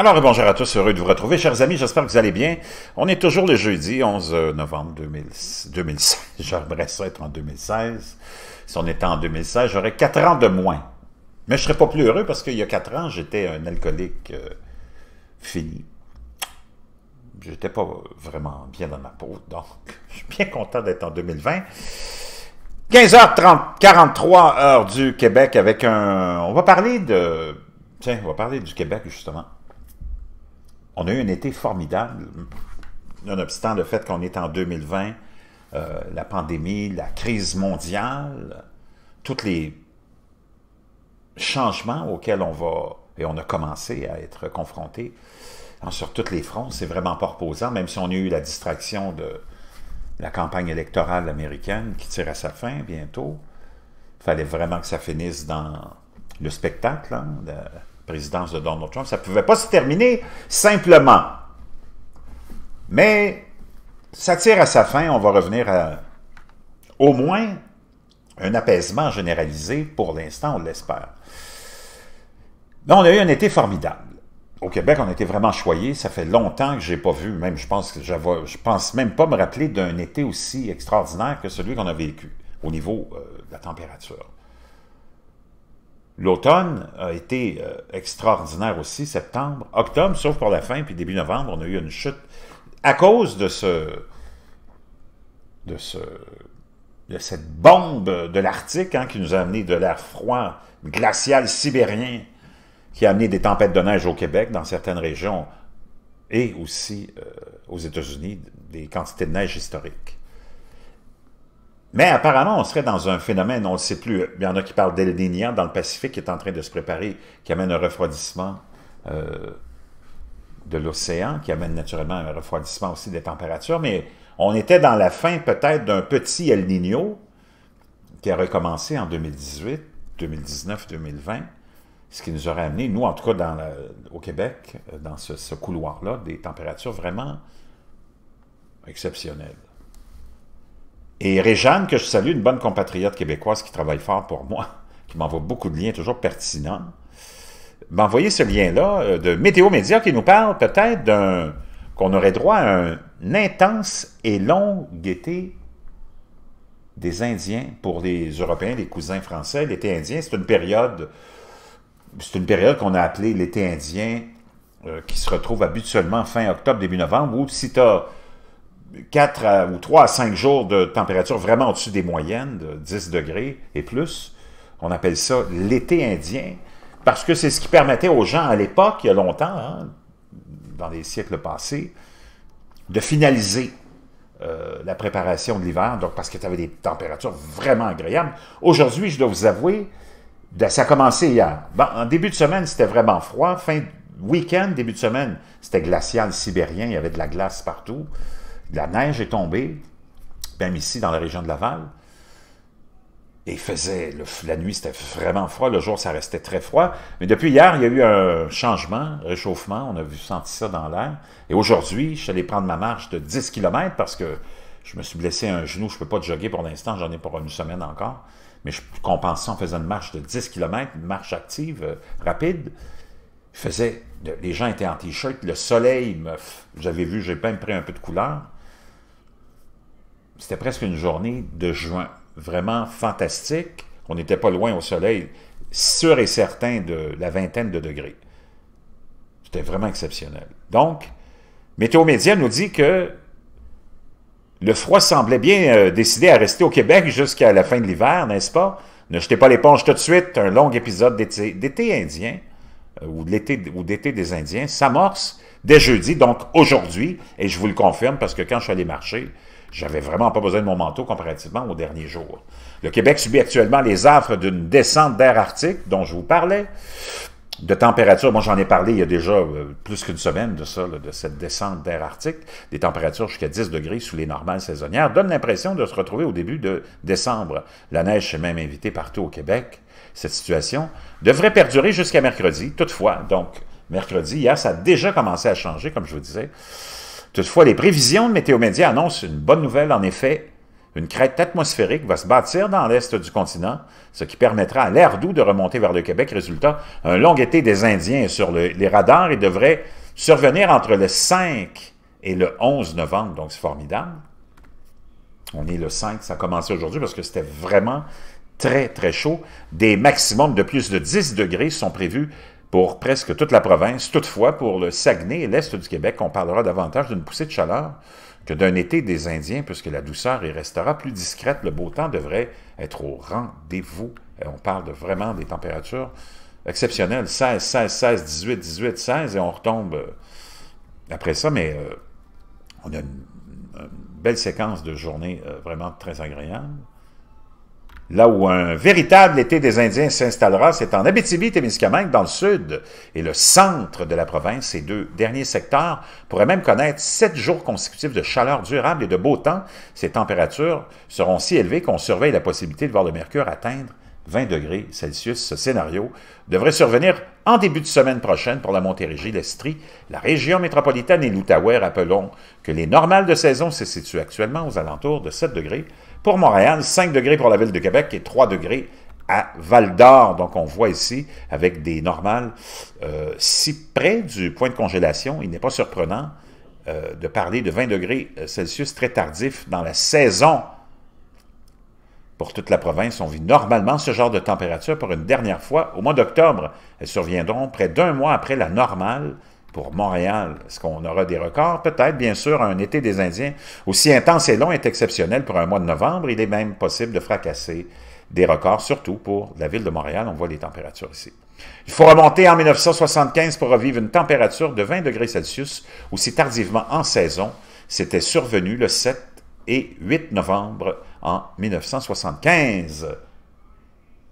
Alors bonjour à tous, heureux de vous retrouver, chers amis, j'espère que vous allez bien. On est toujours le jeudi 11 euh, novembre 2016, j'aimerais ça être en 2016. Si on était en 2016, j'aurais 4 ans de moins. Mais je ne serais pas plus heureux parce qu'il y a 4 ans, j'étais un alcoolique euh, fini. J'étais pas vraiment bien dans ma peau, donc je suis bien content d'être en 2020. 15h43 heure du Québec avec un... On va parler de... Tiens, on va parler du Québec justement on a eu un été formidable, nonobstant le fait qu'on est en 2020, euh, la pandémie, la crise mondiale, tous les changements auxquels on va, et on a commencé à être confronté hein, sur tous les fronts, c'est vraiment pas reposant, même si on a eu la distraction de la campagne électorale américaine qui tire à sa fin bientôt. Il fallait vraiment que ça finisse dans le spectacle, hein, présidence de Donald Trump, ça ne pouvait pas se terminer simplement. Mais ça tire à sa fin, on va revenir à au moins un apaisement généralisé, pour l'instant, on l'espère. Là, on a eu un été formidable. Au Québec, on a été vraiment choyé. Ça fait longtemps que je n'ai pas vu, même je pense que je pense même pas me rappeler d'un été aussi extraordinaire que celui qu'on a vécu au niveau euh, de la température. L'automne a été euh, extraordinaire aussi, septembre, octobre, sauf pour la fin, puis début novembre, on a eu une chute à cause de ce. de ce. de cette bombe de l'Arctique hein, qui nous a amené de l'air froid, glacial sibérien, qui a amené des tempêtes de neige au Québec, dans certaines régions, et aussi euh, aux États-Unis, des quantités de neige historiques. Mais apparemment, on serait dans un phénomène, on ne sait plus. Il y en a qui parlent d'El Niño dans le Pacifique qui est en train de se préparer, qui amène un refroidissement euh, de l'océan, qui amène naturellement un refroidissement aussi des températures. Mais on était dans la fin peut-être d'un petit El Niño qui a recommencé en 2018, 2019, 2020, ce qui nous aurait amené, nous en tout cas au Québec, dans ce couloir-là, des températures vraiment exceptionnelles. Et Réjeanne, que je salue, une bonne compatriote québécoise qui travaille fort pour moi, qui m'envoie beaucoup de liens toujours pertinents, m'a envoyé ce lien-là euh, de Météo Média qui nous parle peut-être d'un qu'on aurait droit à un intense et long été des Indiens pour les Européens, les cousins français. L'été indien, c'est une période, c'est une période qu'on a appelée l'été indien, euh, qui se retrouve habituellement fin octobre, début novembre, ou si tu as 4 ou 3 à 5 jours de température vraiment au-dessus des moyennes, de 10 degrés et plus, on appelle ça l'été indien, parce que c'est ce qui permettait aux gens à l'époque, il y a longtemps, hein, dans les siècles passés, de finaliser euh, la préparation de l'hiver, donc parce que tu avais des températures vraiment agréables. Aujourd'hui, je dois vous avouer, ben, ça a commencé hier. en début de semaine, c'était vraiment froid. Fin week-end, début de semaine, c'était glacial sibérien, il y avait de la glace partout la neige est tombée, même ici dans la région de Laval, et faisait, le, la nuit c'était vraiment froid, le jour ça restait très froid, mais depuis hier il y a eu un changement, réchauffement, on a vu, senti ça dans l'air, et aujourd'hui je suis allé prendre ma marche de 10 km parce que je me suis blessé un genou, je ne peux pas jogger pour l'instant, j'en ai pour une semaine encore, mais je compensais en faisant une marche de 10 km, une marche active, euh, rapide, faisait, les gens étaient en t-shirt, le soleil, j'avais vu, j'ai même pris un peu de couleur, c'était presque une journée de juin. Vraiment fantastique. On n'était pas loin au soleil, sûr et certain de la vingtaine de degrés. C'était vraiment exceptionnel. Donc, Météo Média nous dit que le froid semblait bien décider euh, décidé à rester au Québec jusqu'à la fin de l'hiver, n'est-ce pas? Ne jetez pas l'éponge tout de suite. Un long épisode d'été indien euh, ou d'été des Indiens s'amorce dès jeudi, donc aujourd'hui. Et je vous le confirme parce que quand je suis allé marcher, j'avais vraiment pas besoin de mon manteau comparativement aux derniers jours. Le Québec subit actuellement les affres d'une descente d'air arctique dont je vous parlais, de température. Moi, j'en ai parlé il y a déjà euh, plus qu'une semaine de ça, de cette descente d'air arctique, des températures jusqu'à 10 degrés sous les normales saisonnières, donne l'impression de se retrouver au début de décembre. La neige s'est même invitée partout au Québec. Cette situation devrait perdurer jusqu'à mercredi, toutefois. Donc, mercredi, hier, ça a déjà commencé à changer, comme je vous disais. Toutefois, les prévisions de Météo Média annoncent une bonne nouvelle en effet. Une crête atmosphérique va se bâtir dans l'est du continent, ce qui permettra à l'air doux de remonter vers le Québec. Résultat, un long été des Indiens sur les radars et devrait survenir entre le 5 et le 11 novembre, donc c'est formidable. On est le 5, ça a commencé aujourd'hui parce que c'était vraiment très, très chaud. Des maximums de plus de 10 degrés sont prévus pour presque toute la province. Toutefois, pour le Saguenay et l'Est du Québec, on parlera davantage d'une poussée de chaleur que d'un été des Indiens, puisque la douceur y restera plus discrète. Le beau temps devrait être au rendez-vous. On parle vraiment des températures exceptionnelles. 16, 16, 16, 18, 18, 16, et on retombe euh, après ça, mais euh, on a une, belle séquence de journées euh, vraiment très agréable. Là où un véritable été des Indiens s'installera, c'est en Abitibi-Témiscamingue, dans le sud et le centre de la province. Ces deux derniers secteurs pourraient même connaître sept jours consécutifs de chaleur durable et de beau temps. Ces températures seront si élevées qu'on surveille la possibilité de voir le mercure atteindre 20 degrés Celsius. Ce scénario devrait survenir en début de semaine prochaine pour la Montérégie, l'Estrie, la région métropolitaine et l'Outaouais. Rappelons que les normales de saison se situent actuellement aux alentours de 7 degrés pour Montréal, 5 degrés pour la ville de Québec et 3 degrés à Val d'Or. Donc, on voit ici, avec des normales, euh, si près du point de congélation, il n'est pas surprenant euh, de parler de 20 degrés euh, Celsius très tardif dans la saison. Pour toute la province, on vit normalement ce genre de température pour une dernière fois au mois d'octobre. Elles surviendront près d'un mois après la normale pour Montréal. Est-ce qu'on aura des records? Peut-être, bien sûr, un été des Indiens aussi intense et long est exceptionnel pour un mois de novembre. Il est même possible de fracasser des records, surtout pour la ville de Montréal. On voit les températures ici. Il faut remonter en 1975 pour revivre une température de 20 degrés Celsius aussi tardivement en saison. C'était survenu le 7 et 8 novembre en 1975.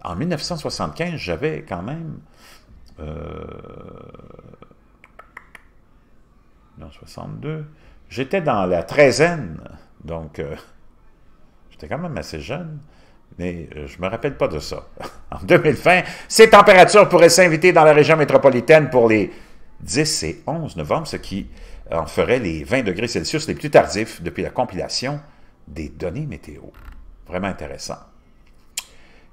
En 1975, j'avais quand même euh, J'étais dans la treizaine, donc euh, j'étais quand même assez jeune, mais je euh, je me rappelle pas de ça. en 2020, ces températures pourraient s'inviter dans la région métropolitaine pour les 10 et 11 novembre, ce qui en ferait les 20 degrés Celsius les plus tardifs depuis la compilation des données météo. Vraiment intéressant.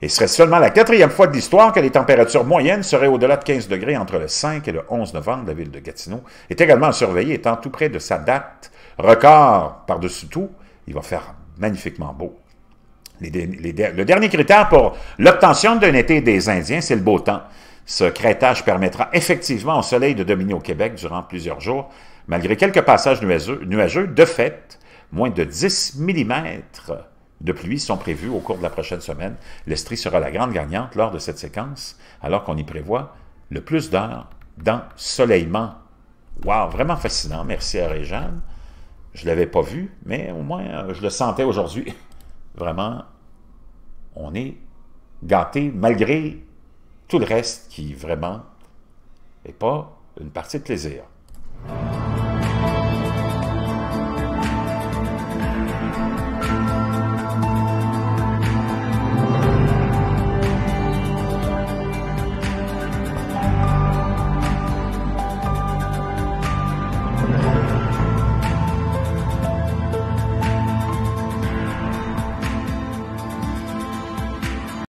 Et ce serait seulement la quatrième fois de l'histoire que les températures moyennes seraient au-delà de 15 degrés entre le 5 et le 11 novembre. La ville de Gatineau est également surveillée, étant tout près de sa date record. Par-dessus tout, il va faire magnifiquement beau. le dernier critère pour l'obtention d'un été des Indiens, c'est le beau temps. Ce crêtage permettra effectivement au soleil de dominer au Québec durant plusieurs jours, malgré quelques passages nuageux. nuageux de fait, moins de 10 mm de pluie sont prévues au cours de la prochaine semaine. L'Estrie sera la grande gagnante lors de cette séquence, alors qu'on y prévoit le plus d'heures d'ensoleillement. Waouh, vraiment fascinant. Merci à Réjeanne. Je ne l'avais pas vu, mais au moins euh, je le sentais aujourd'hui. Vraiment, on est gâté malgré tout le reste qui vraiment n'est pas une partie de plaisir.